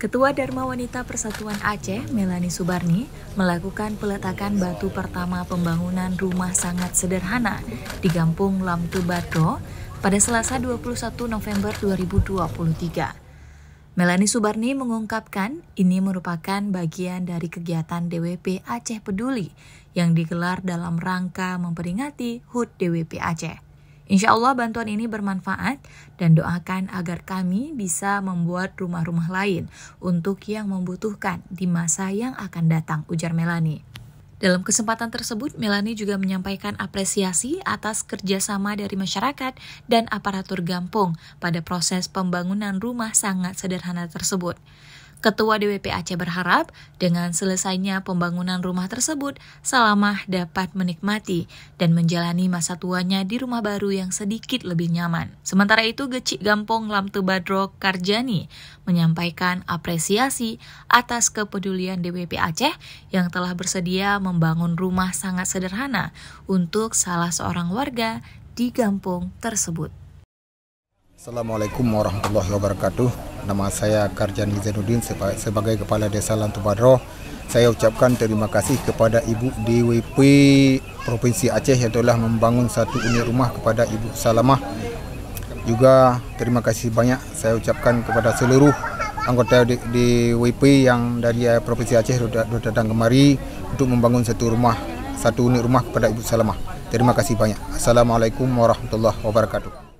Ketua Dharma Wanita Persatuan Aceh, Melani Subarni, melakukan peletakan batu pertama pembangunan rumah sangat sederhana di Kampung Lamtu Badro pada Selasa 21 November 2023. Melani Subarni mengungkapkan ini merupakan bagian dari kegiatan DWP Aceh Peduli yang digelar dalam rangka memperingati HUT DWP Aceh. Insya Allah bantuan ini bermanfaat dan doakan agar kami bisa membuat rumah-rumah lain untuk yang membutuhkan di masa yang akan datang, ujar Melani. Dalam kesempatan tersebut, Melani juga menyampaikan apresiasi atas kerjasama dari masyarakat dan aparatur gampung pada proses pembangunan rumah sangat sederhana tersebut. Ketua DWP Aceh berharap dengan selesainya pembangunan rumah tersebut, Salamah dapat menikmati dan menjalani masa tuanya di rumah baru yang sedikit lebih nyaman. Sementara itu, Gecik Gampong Lamte Badro Karjani menyampaikan apresiasi atas kepedulian DWP Aceh yang telah bersedia membangun rumah sangat sederhana untuk salah seorang warga di gampong tersebut. Assalamualaikum warahmatullahi wabarakatuh. nama saya Karjan Izanuddin sebagai Kepala Desa Lantau Saya ucapkan terima kasih kepada Ibu DWP Provinsi Aceh yang telah membangun satu unit rumah kepada Ibu Salamah. Juga terima kasih banyak saya ucapkan kepada seluruh anggota DWP yang dari eh, Provinsi Aceh sudah datang kemari untuk membangun satu rumah, satu unit rumah kepada Ibu Salamah. Terima kasih banyak. Assalamualaikum warahmatullahi wabarakatuh.